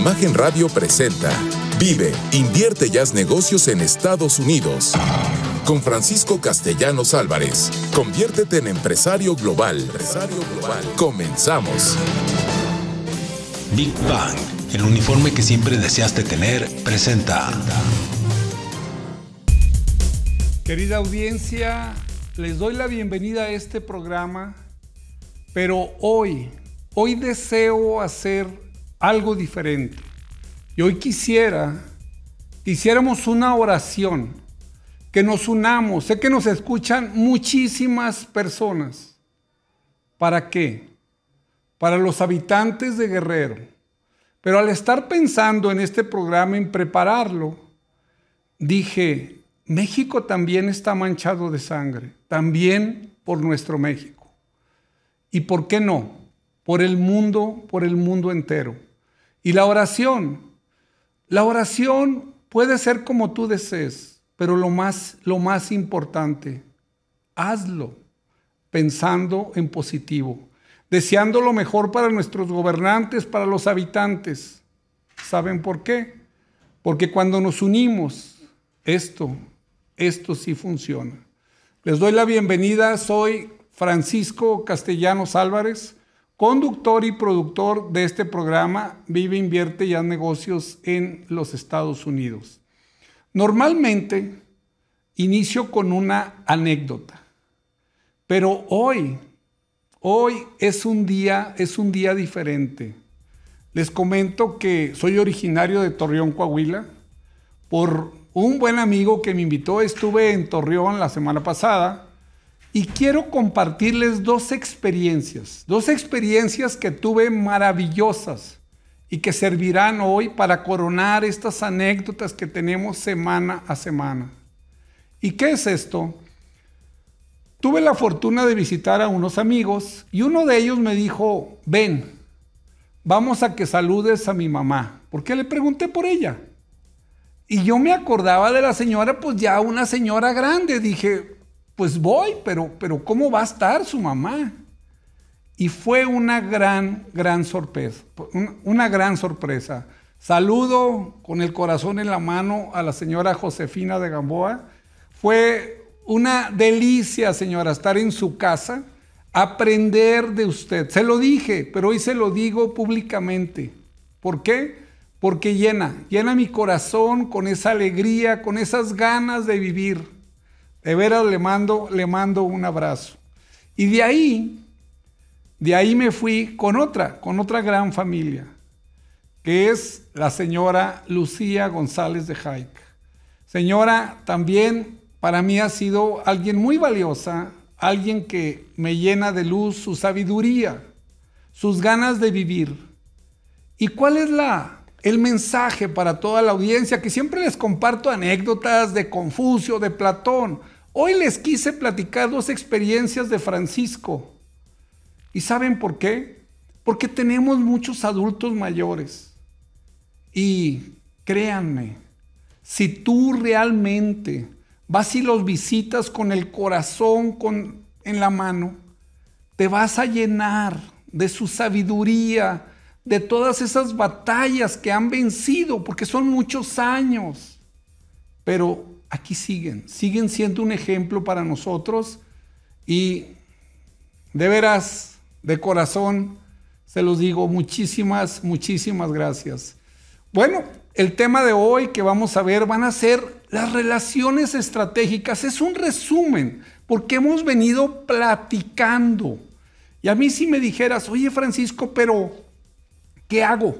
Imagen Radio presenta Vive, invierte y haz negocios en Estados Unidos. Con Francisco Castellanos Álvarez, conviértete en empresario global. global. Comenzamos. Big Bang, el uniforme que siempre deseaste tener, presenta. Querida audiencia, les doy la bienvenida a este programa, pero hoy, hoy deseo hacer algo diferente. Y hoy quisiera que hiciéramos una oración, que nos unamos. Sé que nos escuchan muchísimas personas. ¿Para qué? Para los habitantes de Guerrero. Pero al estar pensando en este programa, en prepararlo, dije, México también está manchado de sangre, también por nuestro México. ¿Y por qué no? Por el mundo, por el mundo entero. Y la oración. La oración puede ser como tú desees, pero lo más, lo más importante, hazlo pensando en positivo, deseando lo mejor para nuestros gobernantes, para los habitantes. ¿Saben por qué? Porque cuando nos unimos, esto, esto sí funciona. Les doy la bienvenida, soy Francisco Castellanos Álvarez conductor y productor de este programa Vive, Invierte y Haz Negocios en los Estados Unidos. Normalmente inicio con una anécdota, pero hoy, hoy es un día, es un día diferente. Les comento que soy originario de Torreón, Coahuila, por un buen amigo que me invitó, estuve en Torreón la semana pasada y quiero compartirles dos experiencias, dos experiencias que tuve maravillosas y que servirán hoy para coronar estas anécdotas que tenemos semana a semana. ¿Y qué es esto? Tuve la fortuna de visitar a unos amigos y uno de ellos me dijo, ven, vamos a que saludes a mi mamá, porque le pregunté por ella. Y yo me acordaba de la señora, pues ya una señora grande, dije, pues voy, pero, pero ¿cómo va a estar su mamá? Y fue una gran, gran sorpresa, una gran sorpresa. Saludo con el corazón en la mano a la señora Josefina de Gamboa. Fue una delicia, señora, estar en su casa, aprender de usted. Se lo dije, pero hoy se lo digo públicamente. ¿Por qué? Porque llena, llena mi corazón con esa alegría, con esas ganas de vivir. De veras le mando, le mando un abrazo. Y de ahí, de ahí me fui con otra, con otra gran familia, que es la señora Lucía González de Jaica. Señora, también para mí ha sido alguien muy valiosa, alguien que me llena de luz su sabiduría, sus ganas de vivir. ¿Y cuál es la el mensaje para toda la audiencia, que siempre les comparto anécdotas de Confucio, de Platón. Hoy les quise platicar dos experiencias de Francisco. ¿Y saben por qué? Porque tenemos muchos adultos mayores. Y créanme, si tú realmente vas y los visitas con el corazón en la mano, te vas a llenar de su sabiduría, de todas esas batallas que han vencido, porque son muchos años. Pero aquí siguen, siguen siendo un ejemplo para nosotros y de veras, de corazón, se los digo, muchísimas, muchísimas gracias. Bueno, el tema de hoy que vamos a ver van a ser las relaciones estratégicas. Es un resumen, porque hemos venido platicando. Y a mí si me dijeras, oye Francisco, pero ¿Qué hago?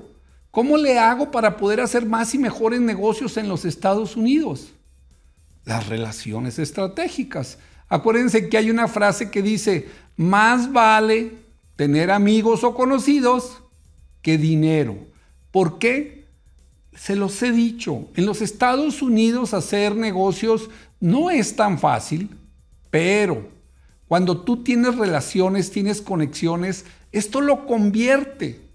¿Cómo le hago para poder hacer más y mejores negocios en los Estados Unidos? Las relaciones estratégicas. Acuérdense que hay una frase que dice, más vale tener amigos o conocidos que dinero. ¿Por qué? Se los he dicho, en los Estados Unidos hacer negocios no es tan fácil, pero cuando tú tienes relaciones, tienes conexiones, esto lo convierte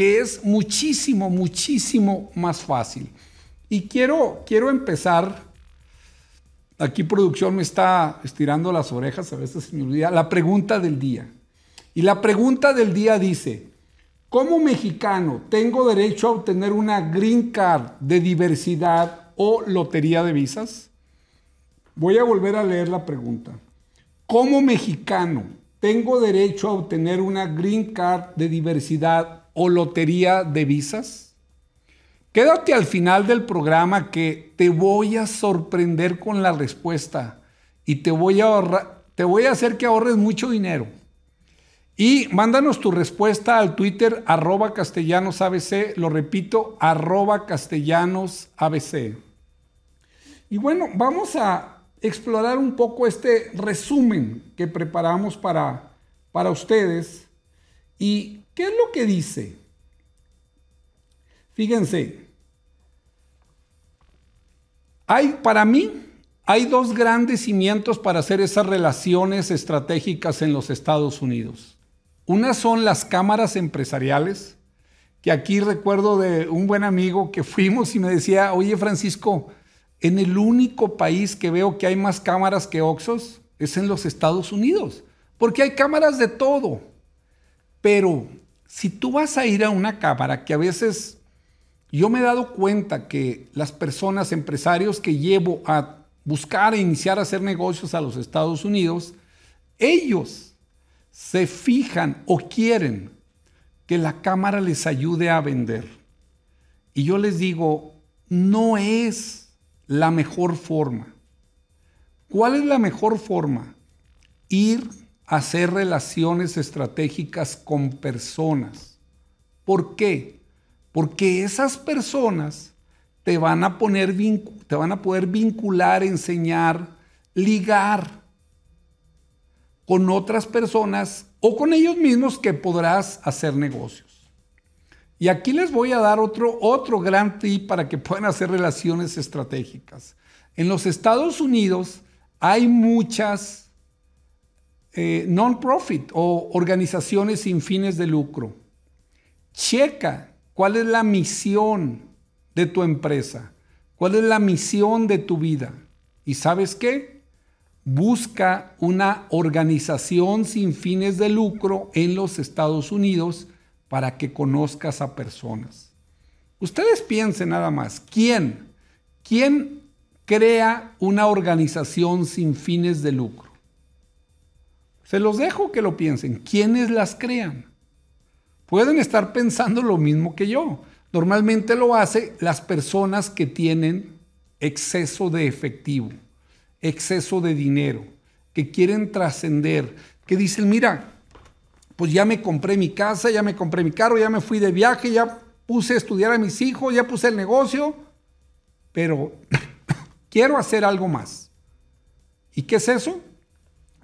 que es muchísimo, muchísimo más fácil. Y quiero, quiero empezar, aquí producción me está estirando las orejas, a veces se me olvida, la pregunta del día. Y la pregunta del día dice, ¿cómo mexicano tengo derecho a obtener una green card de diversidad o lotería de visas? Voy a volver a leer la pregunta. ¿Cómo mexicano tengo derecho a obtener una green card de diversidad o lotería de visas? Quédate al final del programa que te voy a sorprender con la respuesta y te voy a, te voy a hacer que ahorres mucho dinero. Y mándanos tu respuesta al Twitter arroba castellanos lo repito, arroba castellanos Y bueno, vamos a explorar un poco este resumen que preparamos para, para ustedes. Y ¿Qué es lo que dice? Fíjense, hay para mí hay dos grandes cimientos para hacer esas relaciones estratégicas en los Estados Unidos. Una son las cámaras empresariales, que aquí recuerdo de un buen amigo que fuimos y me decía, oye Francisco, en el único país que veo que hay más cámaras que Oxos es en los Estados Unidos, porque hay cámaras de todo, pero si tú vas a ir a una cámara que a veces yo me he dado cuenta que las personas, empresarios que llevo a buscar e iniciar a hacer negocios a los Estados Unidos, ellos se fijan o quieren que la cámara les ayude a vender. Y yo les digo, no es la mejor forma. ¿Cuál es la mejor forma? Ir hacer relaciones estratégicas con personas. ¿Por qué? Porque esas personas te van a, poner te van a poder vincular, enseñar, ligar con otras personas o con ellos mismos que podrás hacer negocios. Y aquí les voy a dar otro, otro gran tip para que puedan hacer relaciones estratégicas. En los Estados Unidos hay muchas eh, non-profit o organizaciones sin fines de lucro. Checa cuál es la misión de tu empresa, cuál es la misión de tu vida. ¿Y sabes qué? Busca una organización sin fines de lucro en los Estados Unidos para que conozcas a personas. Ustedes piensen nada más, ¿quién? ¿Quién crea una organización sin fines de lucro? Se los dejo que lo piensen. ¿Quiénes las crean? Pueden estar pensando lo mismo que yo. Normalmente lo hacen las personas que tienen exceso de efectivo, exceso de dinero, que quieren trascender, que dicen, mira, pues ya me compré mi casa, ya me compré mi carro, ya me fui de viaje, ya puse a estudiar a mis hijos, ya puse el negocio, pero quiero hacer algo más. ¿Y qué es eso?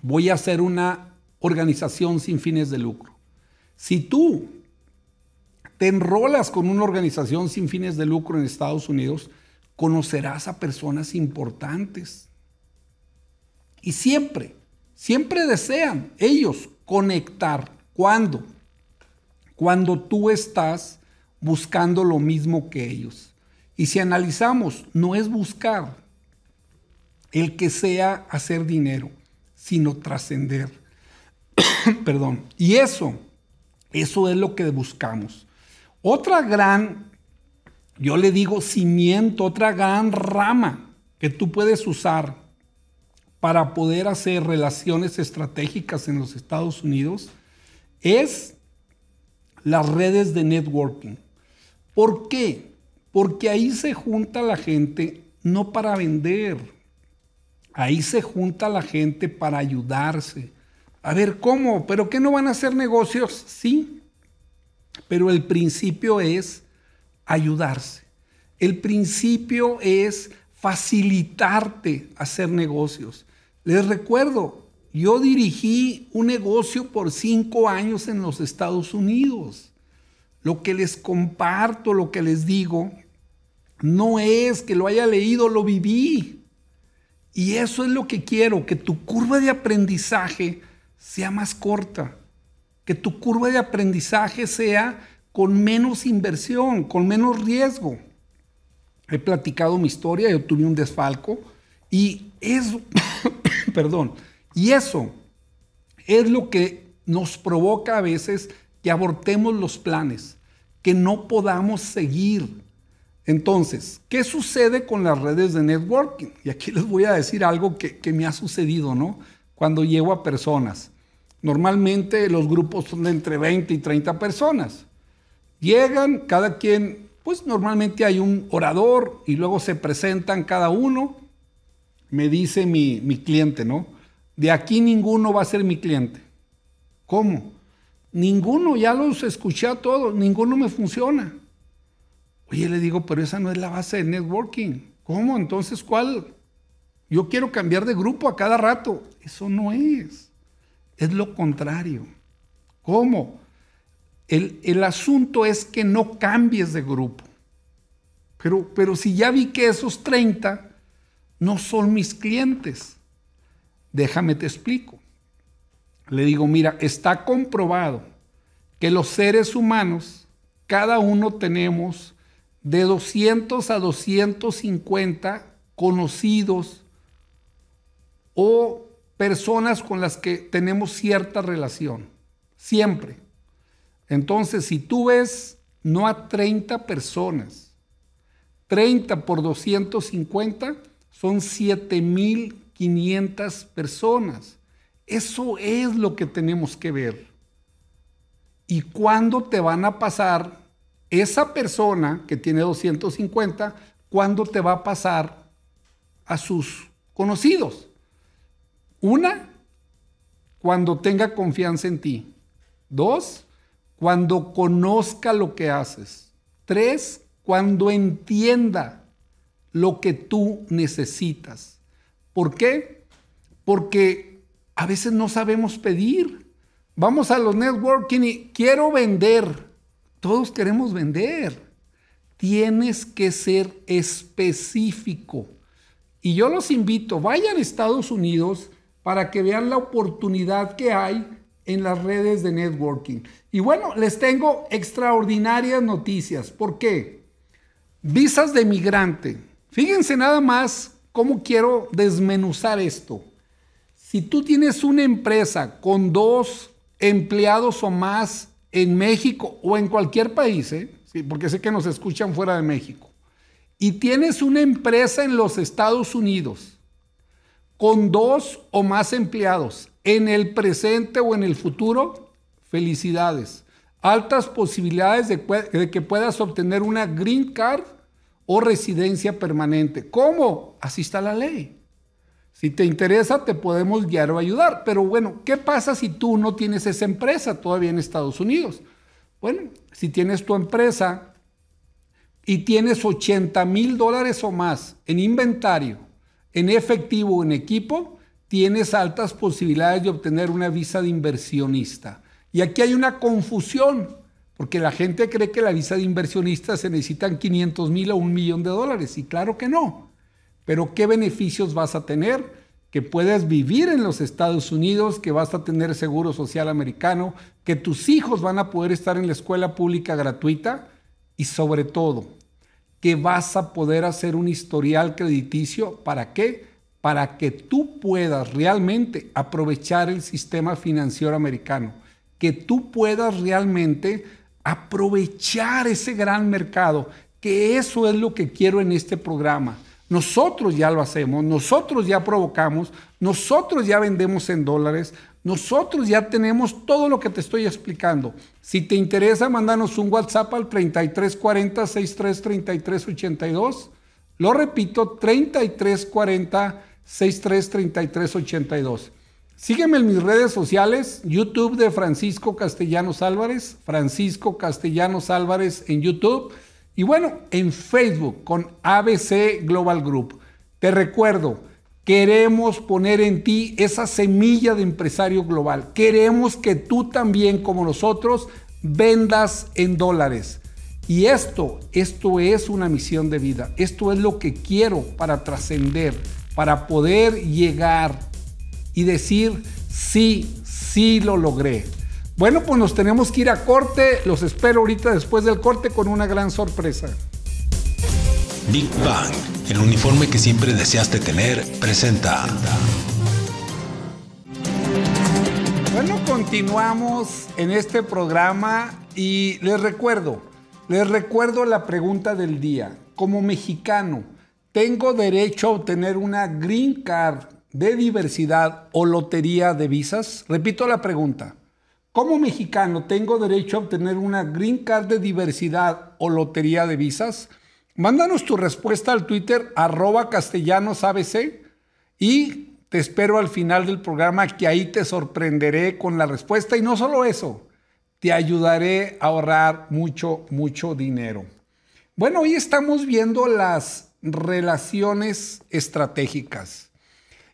voy a hacer una organización sin fines de lucro. Si tú te enrolas con una organización sin fines de lucro en Estados Unidos, conocerás a personas importantes. Y siempre, siempre desean ellos conectar. ¿Cuándo? Cuando tú estás buscando lo mismo que ellos. Y si analizamos, no es buscar el que sea hacer dinero sino trascender. Perdón. Y eso, eso es lo que buscamos. Otra gran, yo le digo cimiento, otra gran rama que tú puedes usar para poder hacer relaciones estratégicas en los Estados Unidos es las redes de networking. ¿Por qué? Porque ahí se junta la gente no para vender, Ahí se junta la gente para ayudarse. A ver, ¿cómo? ¿Pero qué no van a hacer negocios? Sí, pero el principio es ayudarse. El principio es facilitarte hacer negocios. Les recuerdo, yo dirigí un negocio por cinco años en los Estados Unidos. Lo que les comparto, lo que les digo, no es que lo haya leído, lo viví. Y eso es lo que quiero, que tu curva de aprendizaje sea más corta, que tu curva de aprendizaje sea con menos inversión, con menos riesgo. He platicado mi historia, yo tuve un desfalco y eso, perdón, y eso es lo que nos provoca a veces que abortemos los planes, que no podamos seguir entonces, ¿qué sucede con las redes de networking? Y aquí les voy a decir algo que, me ha sucedido, ¿no? Cuando llego a personas. Normalmente los grupos son de entre 20 y 30 personas. Llegan, cada quien, pues normalmente hay un orador y luego se presentan cada uno. Me dice mi cliente, ¿no? De aquí ninguno va a ser mi cliente. ¿Cómo? Ninguno, ya los escuché a todos, ninguno me funciona. Oye, le digo, pero esa no es la base de networking. ¿Cómo? Entonces, ¿cuál? Yo quiero cambiar de grupo a cada rato. Eso no es. Es lo contrario. ¿Cómo? El, asunto es que no cambies de grupo. Pero, pero si ya vi que esos 30 no son mis clientes, déjame te explico. Le digo, mira, está comprobado que los seres humanos, cada uno tenemos de 200 a 250 conocidos o personas con las que tenemos cierta relación, siempre. Entonces, si tú ves no a 30 personas, 30 por 250 son 7.500 personas. Eso es lo que tenemos que ver. ¿Y cuándo te van a pasar esa persona que tiene 250, ¿cuándo te va a pasar a sus conocidos? Una, cuando tenga confianza en ti. Dos, cuando conozca lo que haces. Tres, cuando entienda lo que tú necesitas. ¿Por qué? Porque a veces no sabemos pedir. Vamos a los networking y quiero vender. Todos queremos vender. Tienes que ser específico. Y yo los invito, vayan a Estados Unidos para que vean la oportunidad que hay en las redes de networking. Y bueno, les tengo extraordinarias noticias. ¿Por qué? Visas de migrante. Fíjense nada más cómo quiero desmenuzar esto. Si tú tienes una empresa con dos empleados o más en México o en cualquier país, ¿eh? sí, porque sé que nos escuchan fuera de México, y tienes una empresa en los Estados Unidos con dos o más empleados en el presente o en el futuro, felicidades. Altas posibilidades de, de que puedas obtener una green card o residencia permanente. ¿Cómo? Así está la ley. Si te interesa, te podemos guiar o ayudar. Pero bueno, ¿qué pasa si tú no tienes esa empresa todavía en Estados Unidos? Bueno, si tienes tu empresa y tienes 80 mil dólares o más en inventario, en efectivo, o en equipo, tienes altas posibilidades de obtener una visa de inversionista. Y aquí hay una confusión, porque la gente cree que la visa de inversionista se necesitan 500 mil o un millón de dólares, y claro que no. Pero ¿qué beneficios vas a tener? Que puedes vivir en los Estados Unidos, que vas a tener seguro social americano, que tus hijos van a poder estar en la escuela pública gratuita y sobre todo, que vas a poder hacer un historial crediticio. ¿Para qué? Para que tú puedas realmente aprovechar el sistema financiero americano, que tú puedas realmente aprovechar ese gran mercado, que eso es lo que quiero en este programa nosotros ya lo hacemos, nosotros ya provocamos, nosotros ya vendemos en dólares, nosotros ya tenemos todo lo que te estoy explicando. Si te interesa, mándanos un WhatsApp al 3340 633382. Lo repito, 3340 633382. Sígueme en mis redes sociales, YouTube de Francisco Castellanos Álvarez, Francisco Castellanos Álvarez en YouTube. Y bueno, en Facebook con ABC Global Group. Te recuerdo, queremos poner en ti esa semilla de empresario global. Queremos que tú también, como nosotros, vendas en dólares. Y esto, esto es una misión de vida. Esto es lo que quiero para trascender, para poder llegar y decir, sí, sí lo logré. Bueno, pues nos tenemos que ir a corte. Los espero ahorita después del corte con una gran sorpresa. Big Bang, el uniforme que siempre deseaste tener, presenta. Bueno, continuamos en este programa y les recuerdo, les recuerdo la pregunta del día. Como mexicano, ¿tengo derecho a obtener una green card de diversidad o lotería de visas? Repito la pregunta. Como mexicano, ¿tengo derecho a obtener una green card de diversidad o lotería de visas? Mándanos tu respuesta al Twitter arroba castellanosabc y te espero al final del programa que ahí te sorprenderé con la respuesta y no solo eso, te ayudaré a ahorrar mucho, mucho dinero. Bueno, hoy estamos viendo las relaciones estratégicas.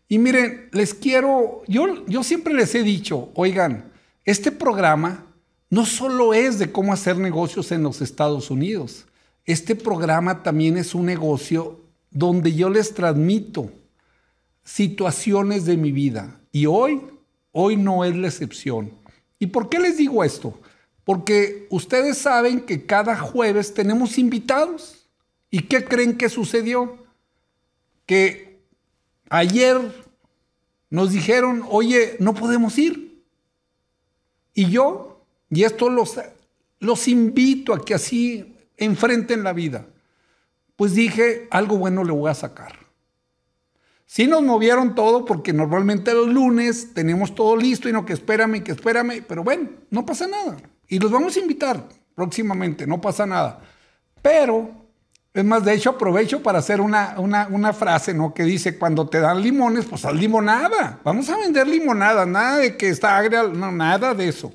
Y miren, les quiero, yo, yo siempre les he dicho, oigan, este programa no solo es de cómo hacer negocios en los Estados Unidos, este programa también es un negocio donde yo les transmito situaciones de mi vida. Y hoy, hoy no es la excepción. ¿Y por qué les digo esto? Porque ustedes saben que cada jueves tenemos invitados. ¿Y qué creen que sucedió? Que ayer nos dijeron, oye, no podemos ir y yo, y esto los, los invito a que así enfrenten la vida, pues dije, algo bueno le voy a sacar. Sí nos movieron todo porque normalmente los lunes tenemos todo listo y no que espérame, que espérame, pero bueno, no pasa nada. Y los vamos a invitar próximamente, no pasa nada. Pero es más, de hecho, aprovecho para hacer una, frase, ¿no? Que dice, cuando te dan limones, pues haz limonada. Vamos a vender limonada, nada de que está agria, no, nada de eso.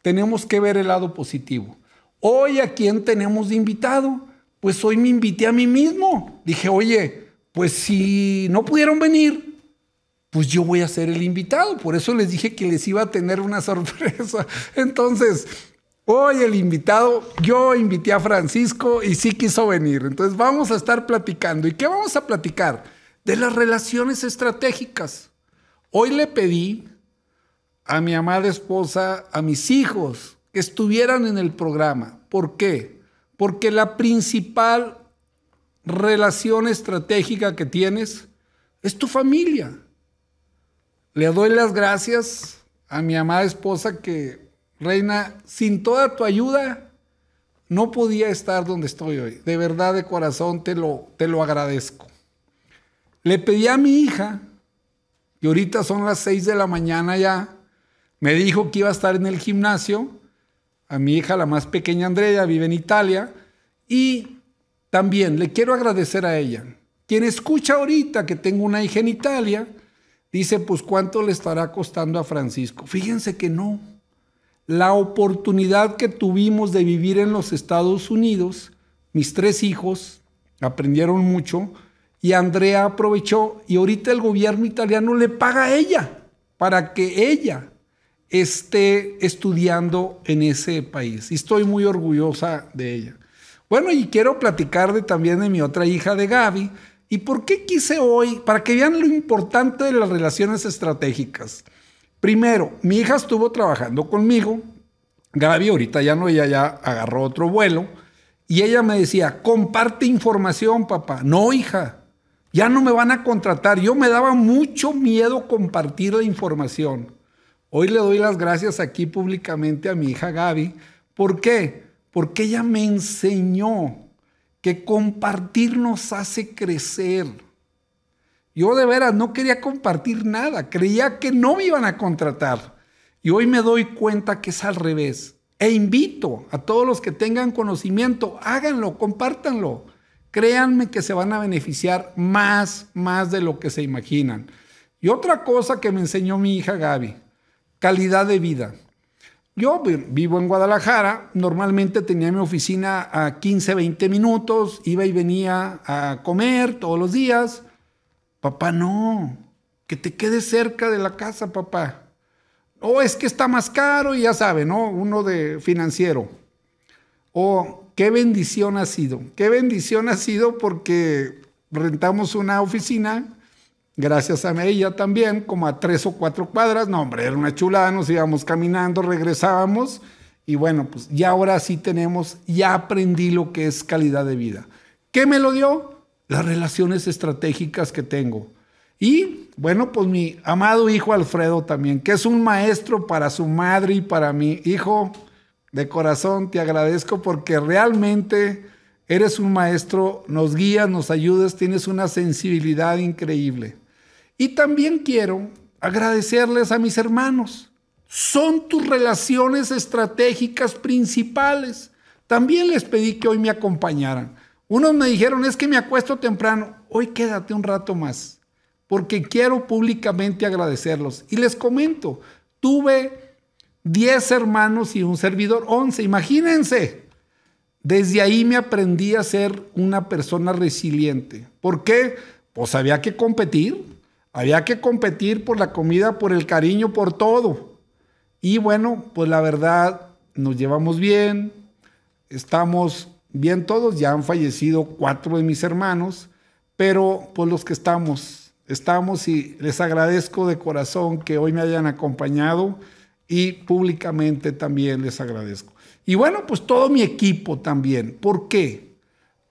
Tenemos que ver el lado positivo. Hoy, ¿a quién tenemos de invitado? Pues hoy me invité a mí mismo. Dije, oye, pues si no pudieron venir, pues yo voy a ser el invitado. Por eso les dije que les iba a tener una sorpresa. Entonces, Hoy el invitado, yo invité a Francisco y sí quiso venir. Entonces vamos a estar platicando. ¿Y qué vamos a platicar? De las relaciones estratégicas. Hoy le pedí a mi amada esposa, a mis hijos, que estuvieran en el programa. ¿Por qué? Porque la principal relación estratégica que tienes es tu familia. Le doy las gracias a mi amada esposa que Reina, sin toda tu ayuda no podía estar donde estoy hoy. De verdad, de corazón, te lo, te lo agradezco. Le pedí a mi hija, y ahorita son las 6 de la mañana ya, me dijo que iba a estar en el gimnasio, a mi hija, la más pequeña Andrea, vive en Italia, y también le quiero agradecer a ella. Quien escucha ahorita que tengo una hija en Italia, dice, pues cuánto le estará costando a Francisco. Fíjense que no la oportunidad que tuvimos de vivir en los Estados Unidos. Mis tres hijos aprendieron mucho y Andrea aprovechó y ahorita el gobierno italiano le paga a ella para que ella esté estudiando en ese país. Y estoy muy orgullosa de ella. Bueno, y quiero platicar también de mi otra hija, de Gaby. ¿Y por qué quise hoy? Para que vean lo importante de las relaciones estratégicas. Primero, mi hija estuvo trabajando conmigo. Gaby ahorita ya no, ella ya agarró otro vuelo. Y ella me decía, comparte información, papá. No, hija, ya no me van a contratar. Yo me daba mucho miedo compartir la información. Hoy le doy las gracias aquí públicamente a mi hija Gaby. ¿Por qué? Porque ella me enseñó que compartir nos hace crecer. Yo de veras no quería compartir nada, creía que no me iban a contratar. Y hoy me doy cuenta que es al revés. E invito a todos los que tengan conocimiento, háganlo, compártanlo. Créanme que se van a beneficiar más, más de lo que se imaginan. Y otra cosa que me enseñó mi hija Gaby, calidad de vida. Yo vivo en Guadalajara, normalmente tenía mi oficina a 15, 20 minutos, iba y venía a comer todos los días. Papá, no, que te quedes cerca de la casa, papá. O es que está más caro y ya sabe, ¿no? Uno de financiero. O oh, qué bendición ha sido. Qué bendición ha sido porque rentamos una oficina, gracias a ella también, como a tres o cuatro cuadras. No, hombre, era una chulada, nos íbamos caminando, regresábamos. Y bueno, pues ya ahora sí tenemos, ya aprendí lo que es calidad de vida. ¿Qué me lo dio? las relaciones estratégicas que tengo. Y bueno, pues mi amado hijo Alfredo también, que es un maestro para su madre y para mí. Hijo, de corazón te agradezco porque realmente eres un maestro, nos guías, nos ayudas, tienes una sensibilidad increíble. Y también quiero agradecerles a mis hermanos. Son tus relaciones estratégicas principales. También les pedí que hoy me acompañaran. Unos me dijeron, es que me acuesto temprano, hoy quédate un rato más, porque quiero públicamente agradecerlos. Y les comento, tuve 10 hermanos y un servidor, 11, imagínense. Desde ahí me aprendí a ser una persona resiliente. ¿Por qué? Pues había que competir, había que competir por la comida, por el cariño, por todo. Y bueno, pues la verdad, nos llevamos bien, estamos bien todos, ya han fallecido cuatro de mis hermanos, pero pues los que estamos, estamos y les agradezco de corazón que hoy me hayan acompañado y públicamente también les agradezco. Y bueno, pues todo mi equipo también. ¿Por qué?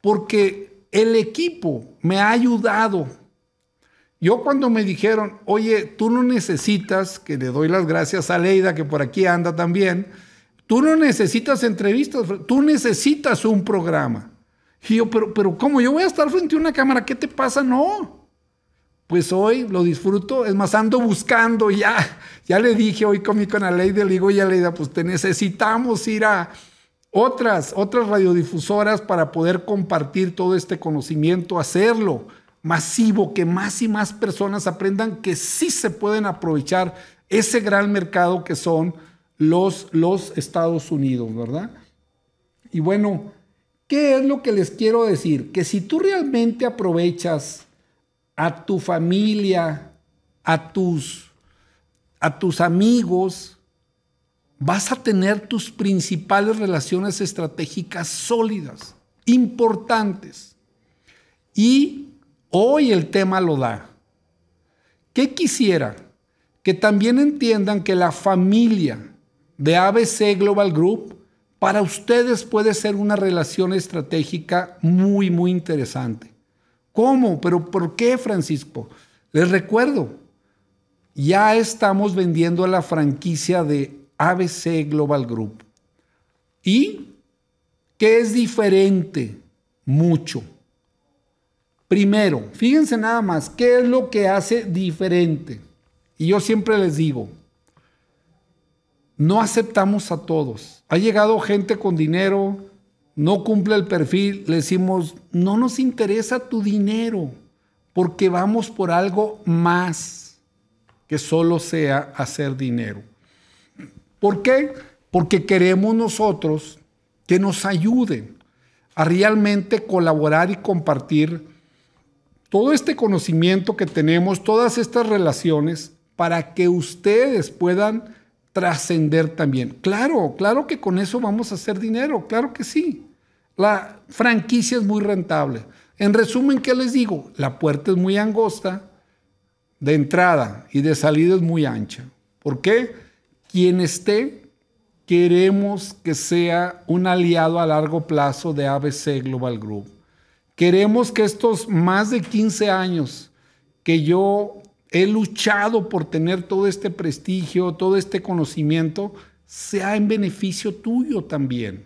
Porque el equipo me ha ayudado. Yo cuando me dijeron, oye, tú no necesitas, que le doy las gracias a Leida, que por aquí anda también, Tú no necesitas entrevistas, tú necesitas un programa. yo, pero, pero ¿cómo? Yo voy a estar frente a una cámara, ¿qué te pasa? No. Pues hoy lo disfruto, es más, ando buscando ya. Ya le dije hoy con la con de le digo, ya Leida, pues te necesitamos ir a otras, otras radiodifusoras para poder compartir todo este conocimiento, hacerlo masivo, que más y más personas aprendan que sí se pueden aprovechar ese gran mercado que son los, Estados Unidos, ¿verdad? Y bueno, ¿qué es lo que les quiero decir? Que si tú realmente aprovechas a tu familia, a tus, a tus amigos, vas a tener tus principales relaciones estratégicas sólidas, importantes. Y hoy el tema lo da. ¿Qué quisiera? Que también entiendan que la familia, de ABC Global Group para ustedes puede ser una relación estratégica muy, muy interesante. ¿Cómo? ¿Pero por qué, Francisco? Les recuerdo, ya estamos vendiendo la franquicia de ABC Global Group. ¿Y qué es diferente? Mucho. Primero, fíjense nada más, ¿qué es lo que hace diferente? Y yo siempre les digo, no aceptamos a todos. Ha llegado gente con dinero, no cumple el perfil, le decimos, no nos interesa tu dinero, porque vamos por algo más que solo sea hacer dinero. ¿Por qué? Porque queremos nosotros que nos ayuden a realmente colaborar y compartir todo este conocimiento que tenemos, todas estas relaciones, para que ustedes puedan trascender también. Claro, claro que con eso vamos a hacer dinero, claro que sí. La franquicia es muy rentable. En resumen, ¿qué les digo? La puerta es muy angosta de entrada y de salida es muy ancha. ¿Por qué? Quien esté, queremos que sea un aliado a largo plazo de ABC Global Group. Queremos que estos más de 15 años que yo he luchado por tener todo este prestigio, todo este conocimiento, sea en beneficio tuyo también.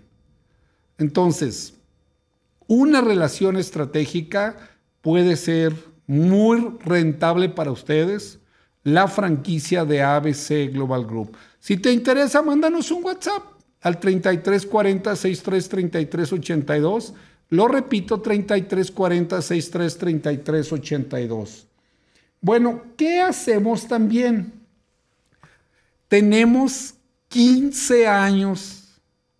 Entonces, una relación estratégica puede ser muy rentable para ustedes, la franquicia de ABC Global Group. Si te interesa, mándanos un WhatsApp al 3340 33 82. Lo repito, 3340 33 82. Bueno, ¿qué hacemos también? Tenemos 15 años,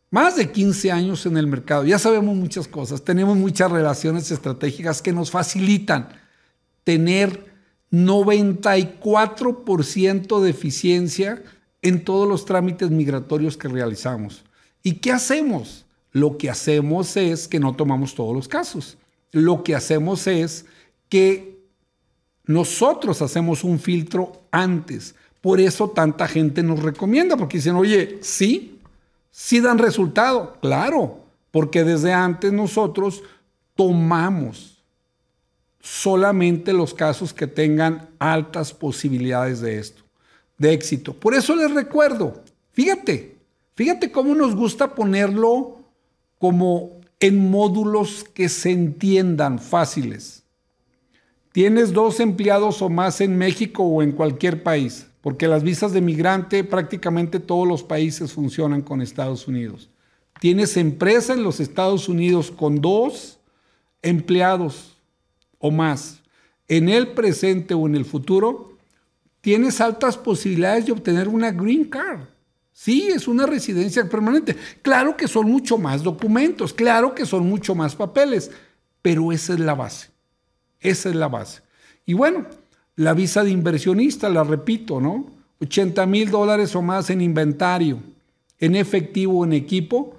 más de 15 años en el mercado. Ya sabemos muchas cosas, tenemos muchas relaciones estratégicas que nos facilitan tener 94% de eficiencia en todos los trámites migratorios que realizamos. ¿Y qué hacemos? Lo que hacemos es que no tomamos todos los casos. Lo que hacemos es que nosotros hacemos un filtro antes. Por eso tanta gente nos recomienda, porque dicen, oye, sí, sí dan resultado. Claro, porque desde antes nosotros tomamos solamente los casos que tengan altas posibilidades de esto, de éxito. Por eso les recuerdo, fíjate, fíjate cómo nos gusta ponerlo como en módulos que se entiendan fáciles. Tienes dos empleados o más en México o en cualquier país, porque las visas de migrante prácticamente todos los países funcionan con Estados Unidos. Tienes empresa en los Estados Unidos con dos empleados o más en el presente o en el futuro, tienes altas posibilidades de obtener una green card. Sí, es una residencia permanente. Claro que son mucho más documentos, claro que son mucho más papeles, pero esa es la base. Esa es la base. Y bueno, la visa de inversionista, la repito, ¿no? 80 mil dólares o más en inventario, en efectivo, en equipo,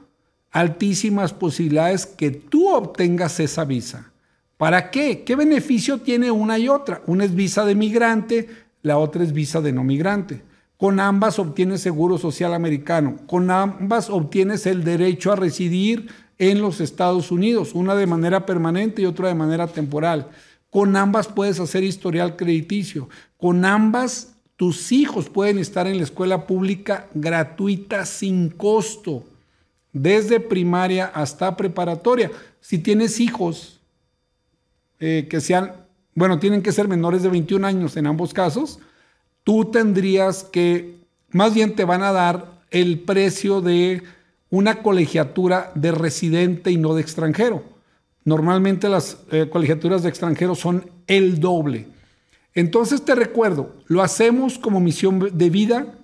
altísimas posibilidades que tú obtengas esa visa. ¿Para qué? ¿Qué beneficio tiene una y otra? Una es visa de migrante, la otra es visa de no migrante. Con ambas obtienes seguro social americano, con ambas obtienes el derecho a residir en los Estados Unidos, una de manera permanente y otra de manera temporal. Con ambas puedes hacer historial crediticio. Con ambas tus hijos pueden estar en la escuela pública gratuita sin costo, desde primaria hasta preparatoria. Si tienes hijos eh, que sean, bueno, tienen que ser menores de 21 años en ambos casos, tú tendrías que, más bien te van a dar el precio de una colegiatura de residente y no de extranjero Normalmente las eh, colegiaturas de extranjeros son el doble. Entonces te recuerdo, lo hacemos como misión de vida.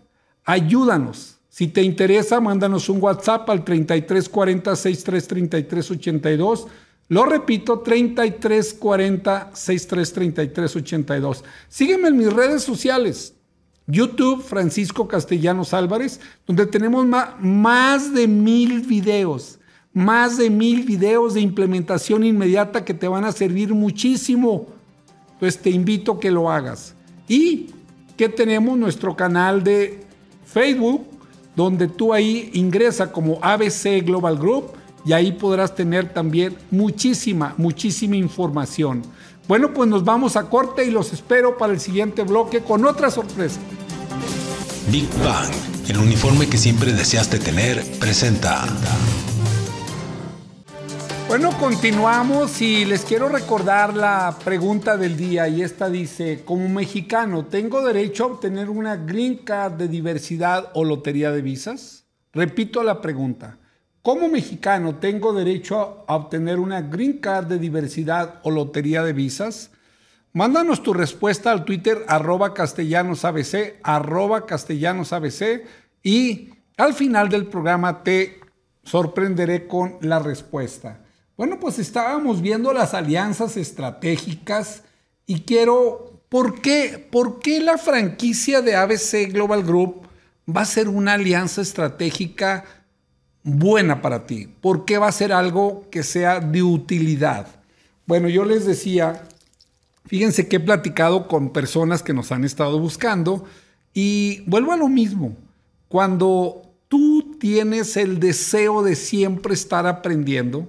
Ayúdanos. Si te interesa, mándanos un WhatsApp al 3340 633382. Lo repito, 3340 633382. Sígueme en mis redes sociales. YouTube Francisco Castellanos Álvarez, donde tenemos más de mil videos más de mil videos de implementación inmediata que te van a servir muchísimo. pues te invito que lo hagas. Y que tenemos nuestro canal de Facebook, donde tú ahí ingresa como ABC Global Group y ahí podrás tener también muchísima, muchísima información. Bueno, pues nos vamos a corte y los espero para el siguiente bloque con otra sorpresa. Big Bang, el uniforme que siempre deseaste tener, presenta. Bueno, continuamos y les quiero recordar la pregunta del día y esta dice, como mexicano, ¿tengo derecho a obtener una green card de diversidad o lotería de visas? Repito la pregunta, como mexicano, ¿tengo derecho a obtener una green card de diversidad o lotería de visas? Mándanos tu respuesta al Twitter arroba castellanosabc, arroba castellanosabc y al final del programa te sorprenderé con la respuesta. Bueno, pues estábamos viendo las alianzas estratégicas y quiero, ¿por qué, ¿por qué la franquicia de ABC Global Group va a ser una alianza estratégica buena para ti? ¿Por qué va a ser algo que sea de utilidad? Bueno, yo les decía, fíjense que he platicado con personas que nos han estado buscando y vuelvo a lo mismo, cuando tú tienes el deseo de siempre estar aprendiendo,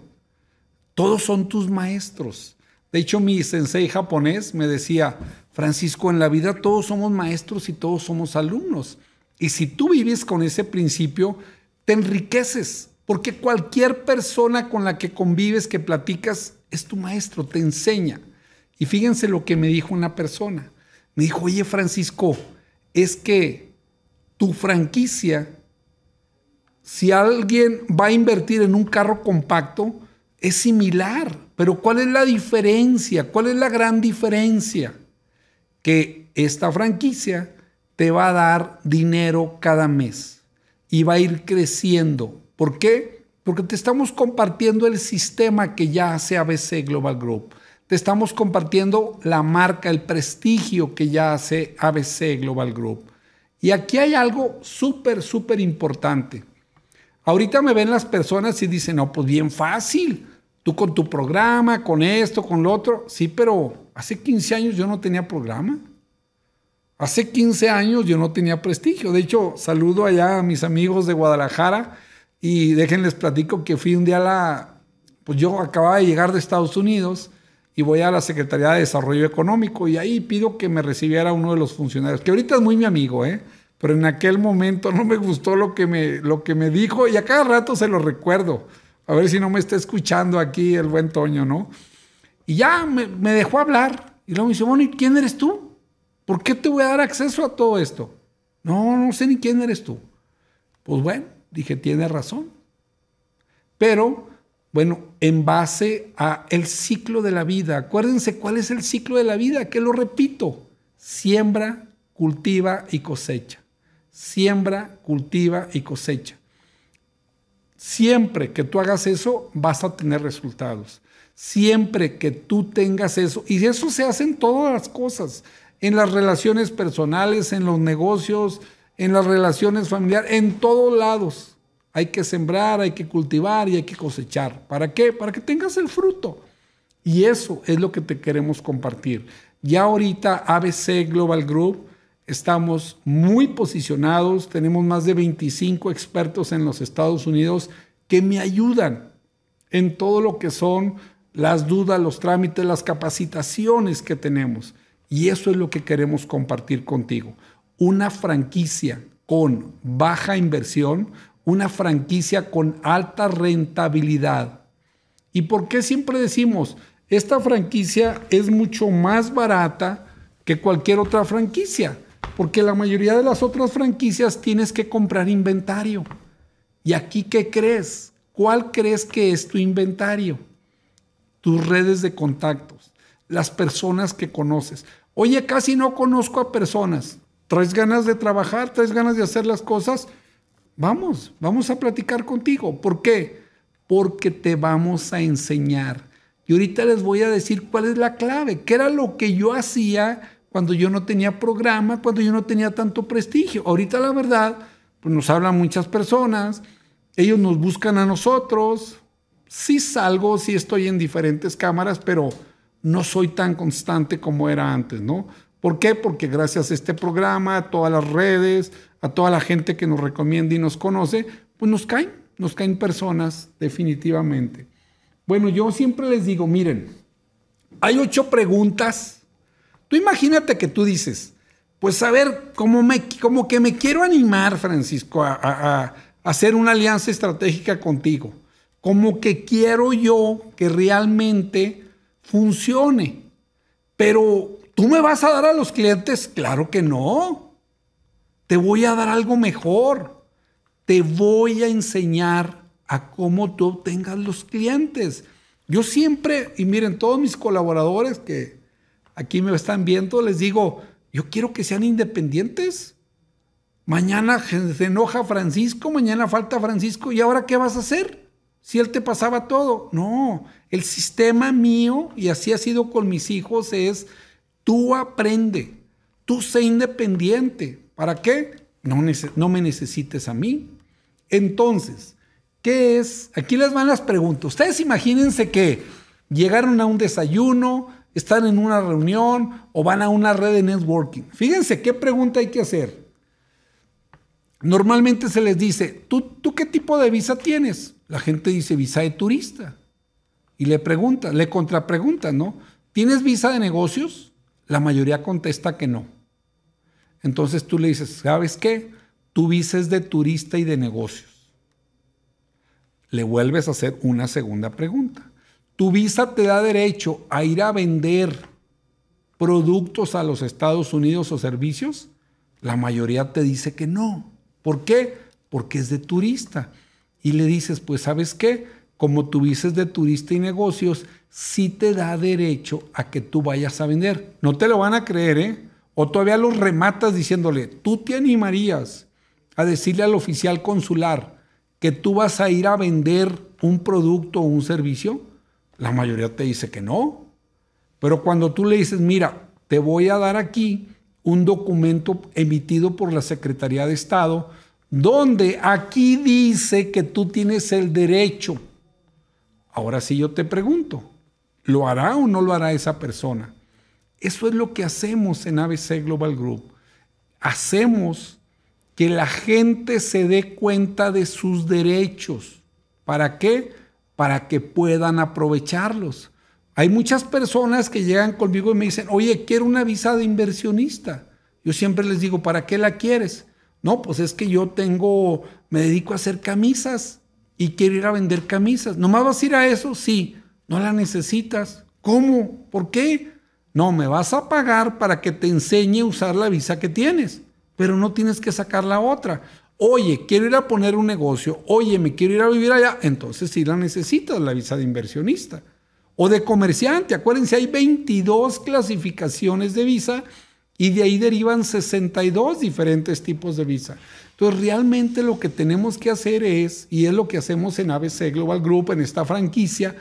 todos son tus maestros. De hecho, mi sensei japonés me decía, Francisco, en la vida todos somos maestros y todos somos alumnos. Y si tú vives con ese principio, te enriqueces, porque cualquier persona con la que convives, que platicas, es tu maestro, te enseña. Y fíjense lo que me dijo una persona. Me dijo, oye Francisco, es que tu franquicia, si alguien va a invertir en un carro compacto, es similar, pero ¿cuál es la diferencia? ¿Cuál es la gran diferencia? Que esta franquicia te va a dar dinero cada mes y va a ir creciendo. ¿Por qué? Porque te estamos compartiendo el sistema que ya hace ABC Global Group. Te estamos compartiendo la marca, el prestigio que ya hace ABC Global Group. Y aquí hay algo súper, súper importante. Ahorita me ven las personas y dicen, no, pues bien fácil. Tú con tu programa, con esto, con lo otro. Sí, pero hace 15 años yo no tenía programa. Hace 15 años yo no tenía prestigio. De hecho, saludo allá a mis amigos de Guadalajara y déjenles platico que fui un día a la... Pues yo acababa de llegar de Estados Unidos y voy a la Secretaría de Desarrollo Económico y ahí pido que me recibiera uno de los funcionarios, que ahorita es muy mi amigo, ¿eh? pero en aquel momento no me gustó lo que me, lo que me dijo y a cada rato se lo recuerdo. A ver si no me está escuchando aquí el buen Toño, ¿no? Y ya me, dejó hablar. Y luego me dice, bueno, ¿y quién eres tú? ¿Por qué te voy a dar acceso a todo esto? No, no sé ni quién eres tú. Pues bueno, dije, tiene razón. Pero, bueno, en base a el ciclo de la vida. Acuérdense cuál es el ciclo de la vida, que lo repito. Siembra, cultiva y cosecha. Siembra, cultiva y cosecha. Siempre que tú hagas eso, vas a tener resultados. Siempre que tú tengas eso, y eso se hace en todas las cosas, en las relaciones personales, en los negocios, en las relaciones familiares, en todos lados. Hay que sembrar, hay que cultivar y hay que cosechar. ¿Para qué? Para que tengas el fruto. Y eso es lo que te queremos compartir. Ya ahorita ABC Global Group Estamos muy posicionados, tenemos más de 25 expertos en los Estados Unidos que me ayudan en todo lo que son las dudas, los trámites, las capacitaciones que tenemos. Y eso es lo que queremos compartir contigo. Una franquicia con baja inversión, una franquicia con alta rentabilidad. ¿Y por qué siempre decimos, esta franquicia es mucho más barata que cualquier otra franquicia? Porque la mayoría de las otras franquicias tienes que comprar inventario. ¿Y aquí qué crees? ¿Cuál crees que es tu inventario? Tus redes de contactos, las personas que conoces. Oye, casi no conozco a personas. ¿Traes ganas de trabajar? ¿Traes ganas de hacer las cosas? Vamos, vamos a platicar contigo. ¿Por qué? Porque te vamos a enseñar. Y ahorita les voy a decir cuál es la clave, qué era lo que yo hacía cuando yo no tenía programa, cuando yo no tenía tanto prestigio. Ahorita la verdad, pues nos hablan muchas personas, ellos nos buscan a nosotros. Sí salgo, sí estoy en diferentes cámaras, pero no soy tan constante como era antes, ¿no? ¿Por qué? Porque gracias a este programa, a todas las redes, a toda la gente que nos recomienda y nos conoce, pues nos caen, nos caen personas definitivamente. Bueno, yo siempre les digo, miren, hay ocho preguntas Tú imagínate que tú dices, pues a ver, como, me, que me quiero animar, Francisco, a, a hacer una alianza estratégica contigo. Como que quiero yo que realmente funcione. Pero ¿tú me vas a dar a los clientes? Claro que no. Te voy a dar algo mejor. Te voy a enseñar a cómo tú obtengas los clientes. Yo siempre, y miren, todos mis colaboradores que aquí me están viendo, les digo, yo quiero que sean independientes. Mañana se enoja Francisco, mañana falta Francisco, ¿y ahora qué vas a hacer? Si él te pasaba todo. No, el sistema mío, y así ha sido con mis hijos, es tú aprende, tú sé independiente. ¿Para qué? No, no me necesites a mí. Entonces, ¿qué es? Aquí les van las preguntas. Ustedes imagínense que llegaron a un desayuno, están en una reunión o van a una red de networking. Fíjense qué pregunta hay que hacer. Normalmente se les dice, ¿tú, qué tipo de visa tienes? La gente dice visa de turista. Y le pregunta, le contrapregunta, ¿no? ¿Tienes visa de negocios? La mayoría contesta que no. Entonces tú le dices, ¿sabes qué? Tu visa es de turista y de negocios. Le vuelves a hacer una segunda pregunta. Tu visa te da derecho a ir a vender productos a los Estados Unidos o servicios. La mayoría te dice que no. ¿Por qué? Porque es de turista. Y le dices, pues sabes qué, como tu visa es de turista y negocios, sí te da derecho a que tú vayas a vender. No te lo van a creer, ¿eh? O todavía los rematas diciéndole, tú te animarías a decirle al oficial consular que tú vas a ir a vender un producto o un servicio la mayoría te dice que no. Pero cuando tú le dices, mira, te voy a dar aquí un documento emitido por la Secretaría de Estado, donde aquí dice que tú tienes el derecho. Ahora sí yo te pregunto, ¿lo hará o no lo hará esa persona? Eso es lo que hacemos en ABC Global Group. Hacemos que la gente se dé cuenta de sus derechos. ¿Para qué? para que puedan aprovecharlos. Hay muchas personas que llegan conmigo y me dicen, oye, quiero una visa de inversionista. Yo siempre les digo, ¿para qué la quieres? No, pues es que yo tengo, me dedico a hacer camisas y quiero ir a vender camisas. ¿Nomás vas a ir a eso? Sí, no la necesitas. ¿Cómo? ¿Por qué? No, me vas a pagar para que te enseñe a usar la visa que tienes, pero no tienes que sacar la otra oye, quiero ir a poner un negocio, oye, me quiero ir a vivir allá, entonces sí la necesitas, la visa de inversionista. O de comerciante, acuérdense, hay 22 clasificaciones de visa y de ahí derivan 62 diferentes tipos de visa. Entonces, realmente lo que tenemos que hacer es, y es lo que hacemos en ABC Global Group, en esta franquicia,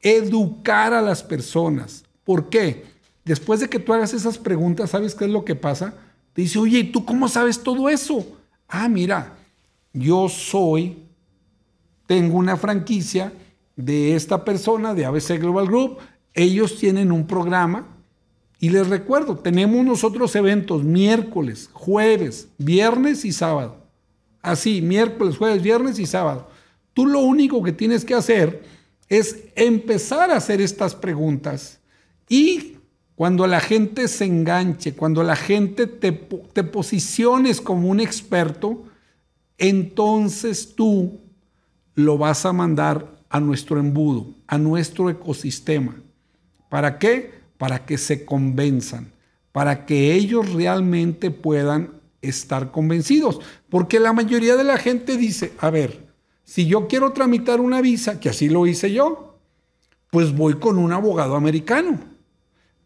educar a las personas. ¿Por qué? Después de que tú hagas esas preguntas, ¿sabes qué es lo que pasa? Te dice, oye, ¿y tú cómo sabes todo eso? ah, mira, yo soy, tengo una franquicia de esta persona, de ABC Global Group, ellos tienen un programa y les recuerdo, tenemos nosotros eventos miércoles, jueves, viernes y sábado. Así, miércoles, jueves, viernes y sábado. Tú lo único que tienes que hacer es empezar a hacer estas preguntas y cuando la gente se enganche, cuando la gente te, posiciones como un experto, entonces tú lo vas a mandar a nuestro embudo, a nuestro ecosistema. ¿Para qué? Para que se convenzan, para que ellos realmente puedan estar convencidos. Porque la mayoría de la gente dice, a ver, si yo quiero tramitar una visa, que así lo hice yo, pues voy con un abogado americano.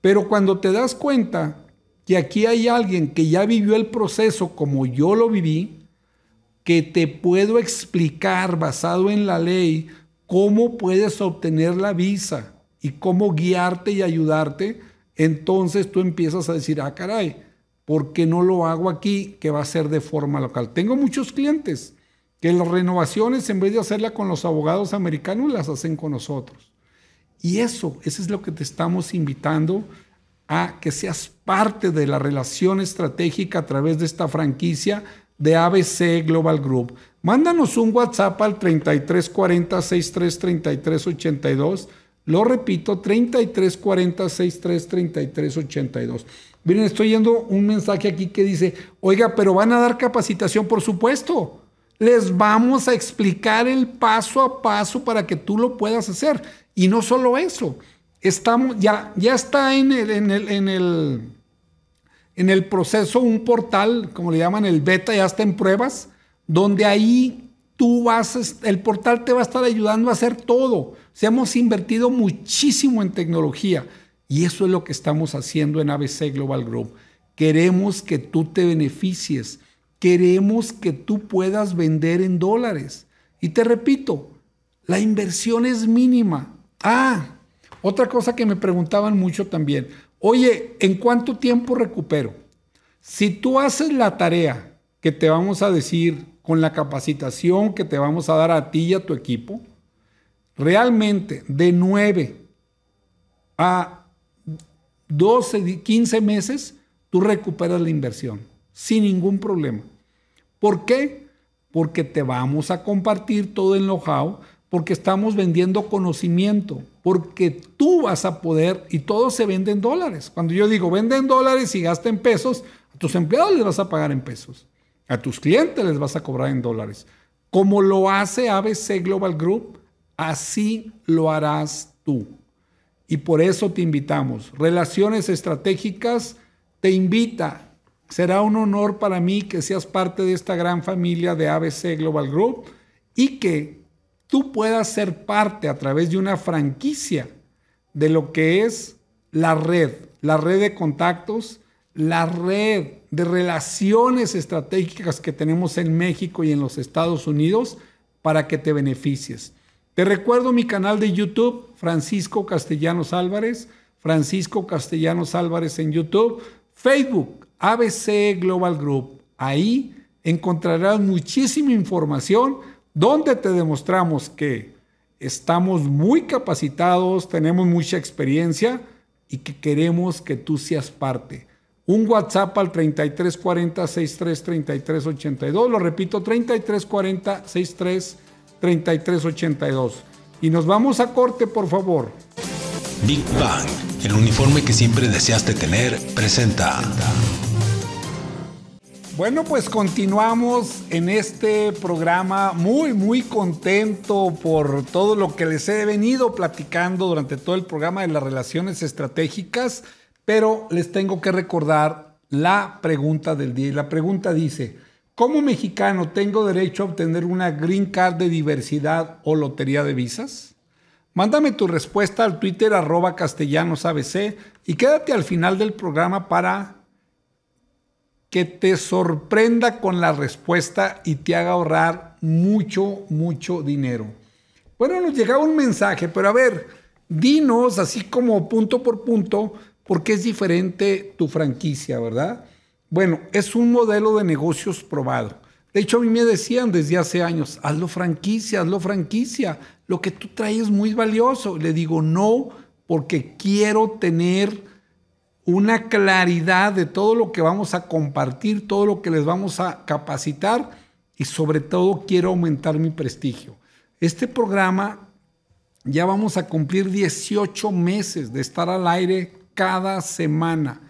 Pero cuando te das cuenta que aquí hay alguien que ya vivió el proceso como yo lo viví, que te puedo explicar basado en la ley cómo puedes obtener la visa y cómo guiarte y ayudarte, entonces tú empiezas a decir, ah, caray, ¿por qué no lo hago aquí que va a ser de forma local? Tengo muchos clientes que las renovaciones, en vez de hacerla con los abogados americanos, las hacen con nosotros. Y eso, eso es lo que te estamos invitando a que seas parte de la relación estratégica a través de esta franquicia de ABC Global Group. Mándanos un WhatsApp al 3340 633382. Lo repito, 3340 633382. Miren, estoy yendo un mensaje aquí que dice, oiga, pero van a dar capacitación, por supuesto. Les vamos a explicar el paso a paso para que tú lo puedas hacer. Y no solo eso, estamos, ya, ya está en el, en el, en el, en el proceso un portal, como le llaman el beta, ya está en pruebas, donde ahí tú vas, este, el portal te va a estar ayudando a hacer todo. O sea, hemos invertido muchísimo en tecnología y eso es lo que estamos haciendo en ABC Global Group. Queremos que tú te beneficies, queremos que tú puedas vender en dólares. Y te repito, la inversión es mínima. Ah, otra cosa que me preguntaban mucho también. Oye, ¿en cuánto tiempo recupero? Si tú haces la tarea que te vamos a decir con la capacitación que te vamos a dar a ti y a tu equipo, realmente de 9 a 12, 15 meses, tú recuperas la inversión sin ningún problema. ¿Por qué? Porque te vamos a compartir todo el know-how porque estamos vendiendo conocimiento, porque tú vas a poder, y todo se vende en dólares. Cuando yo digo vende en dólares y gasta en pesos, a tus empleados les vas a pagar en pesos, a tus clientes les vas a cobrar en dólares. Como lo hace ABC Global Group, así lo harás tú. Y por eso te invitamos. Relaciones Estratégicas te invita. Será un honor para mí que seas parte de esta gran familia de ABC Global Group y que tú puedas ser parte a través de una franquicia de lo que es la red, la red de contactos, la red de relaciones estratégicas que tenemos en México y en los Estados Unidos para que te beneficies. Te recuerdo mi canal de YouTube, Francisco Castellanos Álvarez, Francisco Castellanos Álvarez en YouTube, Facebook, ABC Global Group. Ahí encontrarás muchísima información donde te demostramos que estamos muy capacitados, tenemos mucha experiencia y que queremos que tú seas parte. Un WhatsApp al 3340 63 Lo repito, 3340 63 Y nos vamos a corte, por favor. Big Bang, el uniforme que siempre deseaste tener, presenta. Bueno, pues continuamos en este programa muy, muy contento por todo lo que les he venido platicando durante todo el programa de las relaciones estratégicas, pero les tengo que recordar la pregunta del día. Y la pregunta dice, ¿cómo mexicano tengo derecho a obtener una green card de diversidad o lotería de visas? Mándame tu respuesta al Twitter arroba castellanos y quédate al final del programa para que te sorprenda con la respuesta y te haga ahorrar mucho, mucho dinero. Bueno, nos llegaba un mensaje, pero a ver, dinos así como punto por punto, por qué es diferente tu franquicia, ¿verdad? Bueno, es un modelo de negocios probado. De hecho, a mí me decían desde hace años, hazlo franquicia, hazlo franquicia, lo que tú traes es muy valioso. Le digo, no, porque quiero tener una claridad de todo lo que vamos a compartir, todo lo que les vamos a capacitar y sobre todo quiero aumentar mi prestigio. Este programa ya vamos a cumplir 18 meses de estar al aire cada semana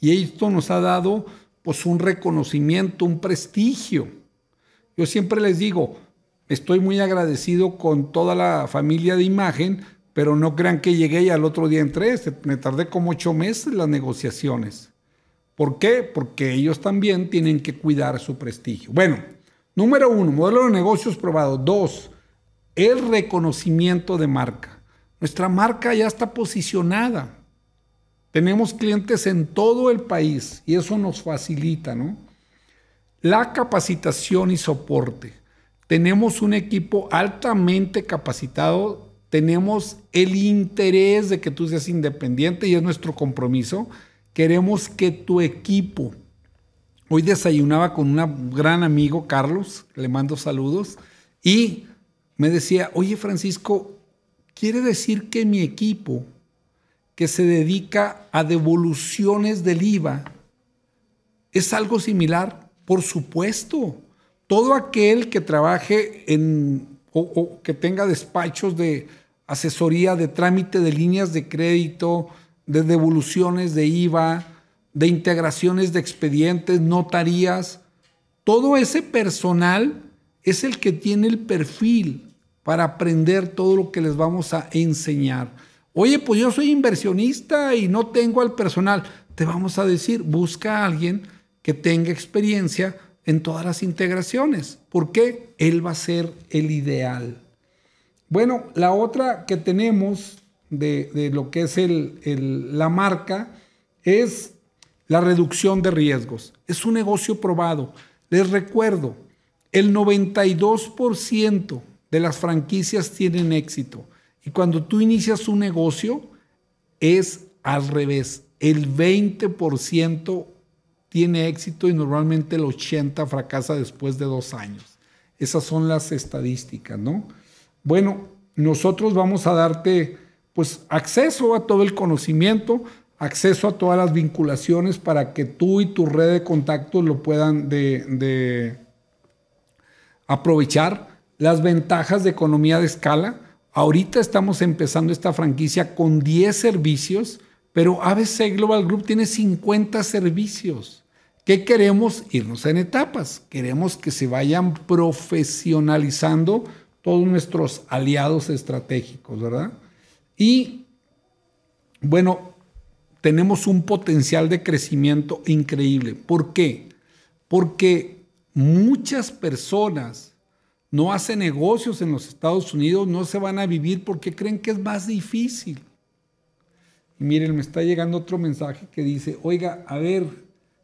y esto nos ha dado pues un reconocimiento, un prestigio. Yo siempre les digo, estoy muy agradecido con toda la familia de imagen pero no crean que llegué ya al otro día entre me tardé como ocho meses las negociaciones. ¿Por qué? Porque ellos también tienen que cuidar su prestigio. Bueno, número uno, modelo de negocios probado. Dos, el reconocimiento de marca. Nuestra marca ya está posicionada. Tenemos clientes en todo el país y eso nos facilita, ¿no? La capacitación y soporte. Tenemos un equipo altamente capacitado tenemos el interés de que tú seas independiente y es nuestro compromiso. Queremos que tu equipo, hoy desayunaba con un gran amigo, Carlos, le mando saludos, y me decía, oye Francisco, quiere decir que mi equipo, que se dedica a devoluciones del IVA, es algo similar, por supuesto. Todo aquel que trabaje en o, o, que tenga despachos de asesoría de trámite de líneas de crédito, de devoluciones de IVA, de integraciones de expedientes, notarías. Todo ese personal es el que tiene el perfil para aprender todo lo que les vamos a enseñar. Oye, pues yo soy inversionista y no tengo al personal. Te vamos a decir, busca a alguien que tenga experiencia en todas las integraciones, porque él va a ser el ideal. Bueno, la otra que tenemos de, lo que es la marca es la reducción de riesgos. Es un negocio probado. Les recuerdo, el 92% de las franquicias tienen éxito. Y cuando tú inicias un negocio, es al revés. El 20% tiene éxito y normalmente el 80% fracasa después de dos años. Esas son las estadísticas, ¿no? Bueno, nosotros vamos a darte pues acceso a todo el conocimiento, acceso a todas las vinculaciones para que tú y tu red de contactos lo puedan de, aprovechar. Las ventajas de economía de escala. Ahorita estamos empezando esta franquicia con 10 servicios, pero ABC Global Group tiene 50 servicios. ¿Qué queremos? Irnos en etapas. Queremos que se vayan profesionalizando todos nuestros aliados estratégicos, ¿verdad? Y bueno, tenemos un potencial de crecimiento increíble. ¿Por qué? Porque muchas personas no hacen negocios en los Estados Unidos, no se van a vivir porque creen que es más difícil. Y miren, me está llegando otro mensaje que dice, oiga, a ver,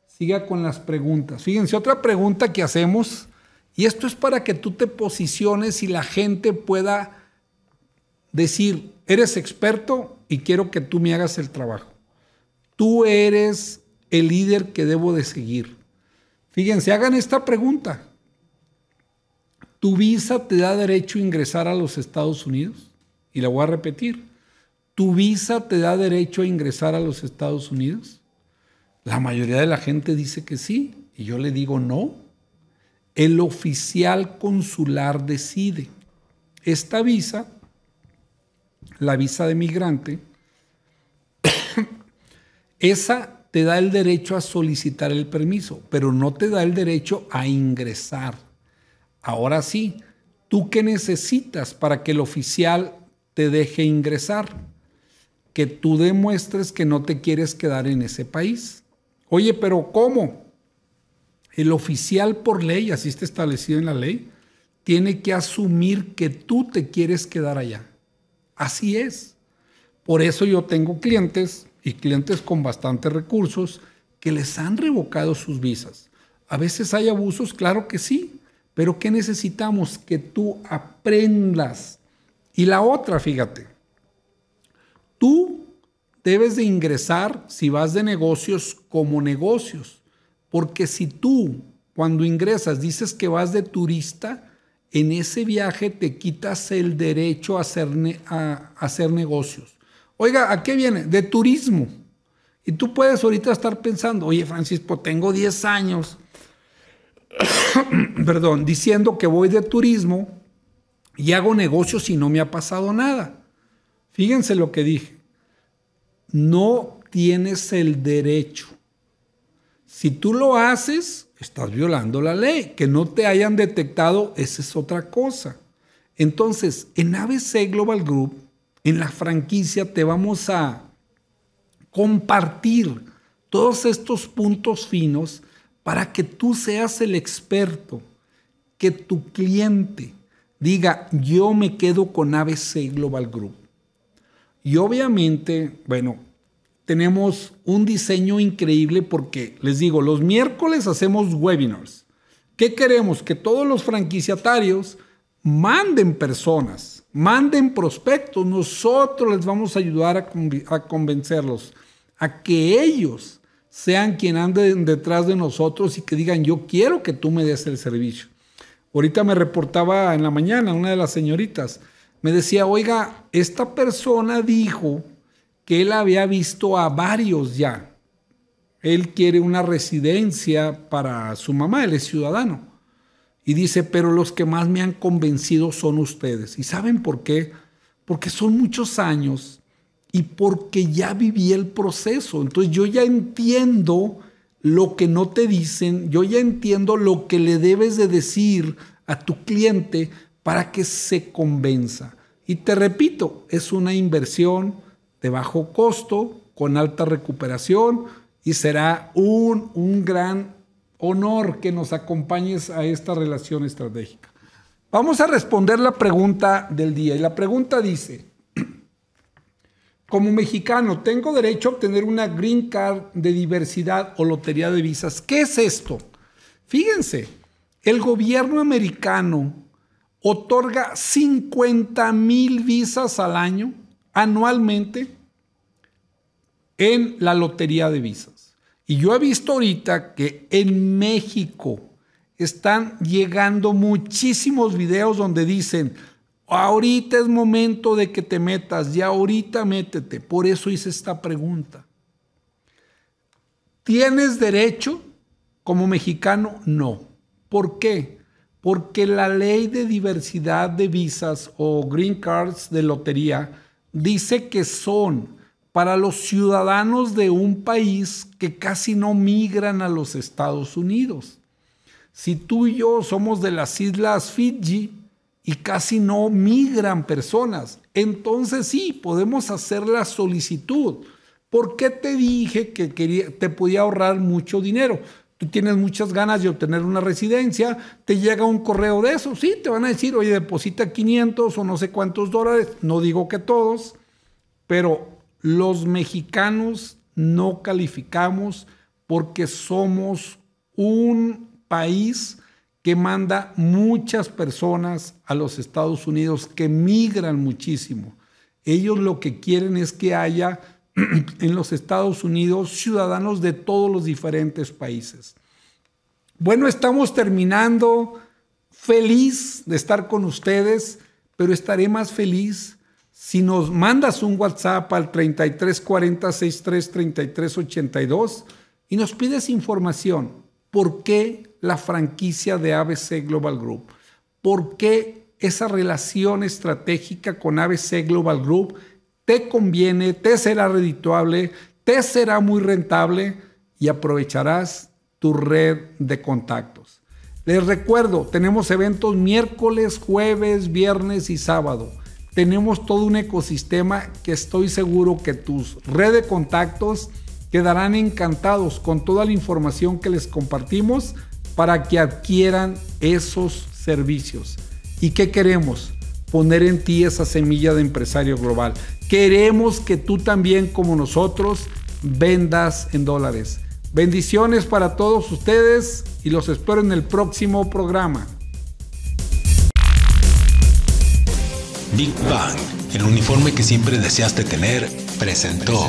siga con las preguntas. Fíjense, otra pregunta que hacemos y esto es para que tú te posiciones y la gente pueda decir, eres experto y quiero que tú me hagas el trabajo. Tú eres el líder que debo de seguir. Fíjense, hagan esta pregunta. ¿Tu visa te da derecho a ingresar a los Estados Unidos? Y la voy a repetir. ¿Tu visa te da derecho a ingresar a los Estados Unidos? La mayoría de la gente dice que sí, y yo le digo no el oficial consular decide. Esta visa, la visa de migrante, esa te da el derecho a solicitar el permiso, pero no te da el derecho a ingresar. Ahora sí, ¿tú qué necesitas para que el oficial te deje ingresar? Que tú demuestres que no te quieres quedar en ese país. Oye, pero ¿cómo? El oficial por ley, así está establecido en la ley, tiene que asumir que tú te quieres quedar allá. Así es. Por eso yo tengo clientes y clientes con bastantes recursos que les han revocado sus visas. A veces hay abusos, claro que sí, pero ¿qué necesitamos? Que tú aprendas. Y la otra, fíjate, tú debes de ingresar, si vas de negocios, como negocios. Porque si tú cuando ingresas dices que vas de turista, en ese viaje te quitas el derecho a hacer, hacer negocios. Oiga, ¿a qué viene? De turismo. Y tú puedes ahorita estar pensando, oye Francisco, tengo 10 años, perdón, diciendo que voy de turismo y hago negocios y no me ha pasado nada. Fíjense lo que dije. No tienes el derecho si tú lo haces, estás violando la ley. Que no te hayan detectado, esa es otra cosa. Entonces, en ABC Global Group, en la franquicia, te vamos a compartir todos estos puntos finos para que tú seas el experto, que tu cliente diga, yo me quedo con ABC Global Group. Y obviamente, bueno, tenemos un diseño increíble porque, les digo, los miércoles hacemos webinars. ¿Qué queremos? Que todos los franquiciatarios manden personas, manden prospectos. Nosotros les vamos a ayudar a, convencerlos, a que ellos sean quien anden detrás de nosotros y que digan, yo quiero que tú me des el servicio. Ahorita me reportaba en la mañana una de las señoritas, me decía, oiga, esta persona dijo que él había visto a varios ya. Él quiere una residencia para su mamá, él es ciudadano. Y dice, pero los que más me han convencido son ustedes. ¿Y saben por qué? Porque son muchos años y porque ya viví el proceso. Entonces yo ya entiendo lo que no te dicen, yo ya entiendo lo que le debes de decir a tu cliente para que se convenza. Y te repito, es una inversión, de bajo costo, con alta recuperación y será un, un gran honor que nos acompañes a esta relación estratégica. Vamos a responder la pregunta del día y la pregunta dice, como mexicano, ¿tengo derecho a obtener una green card de diversidad o lotería de visas? ¿Qué es esto? Fíjense, el gobierno americano otorga 50 mil visas al año anualmente en la lotería de visas. Y yo he visto ahorita que en México están llegando muchísimos videos donde dicen, ahorita es momento de que te metas, ya ahorita métete. Por eso hice esta pregunta. ¿Tienes derecho como mexicano? No. ¿Por qué? Porque la ley de diversidad de visas o green cards de lotería dice que son para los ciudadanos de un país que casi no migran a los Estados Unidos. Si tú y yo somos de las islas Fiji y casi no migran personas, entonces sí, podemos hacer la solicitud. ¿Por qué te dije que te podía ahorrar mucho dinero? tú tienes muchas ganas de obtener una residencia, te llega un correo de eso, sí, te van a decir, oye, deposita 500 o no sé cuántos dólares, no digo que todos, pero los mexicanos no calificamos porque somos un país que manda muchas personas a los Estados Unidos que migran muchísimo. Ellos lo que quieren es que haya en los Estados Unidos ciudadanos de todos los diferentes países. Bueno, estamos terminando. Feliz de estar con ustedes, pero estaré más feliz si nos mandas un WhatsApp al 3340633382 y nos pides información. ¿Por qué la franquicia de ABC Global Group? ¿Por qué esa relación estratégica con ABC Global Group te conviene, te será redituable, te será muy rentable y aprovecharás tu red de contactos. Les recuerdo, tenemos eventos miércoles, jueves, viernes y sábado. Tenemos todo un ecosistema que estoy seguro que tus red de contactos quedarán encantados con toda la información que les compartimos para que adquieran esos servicios. ¿Y qué queremos? poner en ti esa semilla de empresario global. Queremos que tú también, como nosotros, vendas en dólares. Bendiciones para todos ustedes y los espero en el próximo programa. Big Bang, el uniforme que siempre deseaste tener, presentó.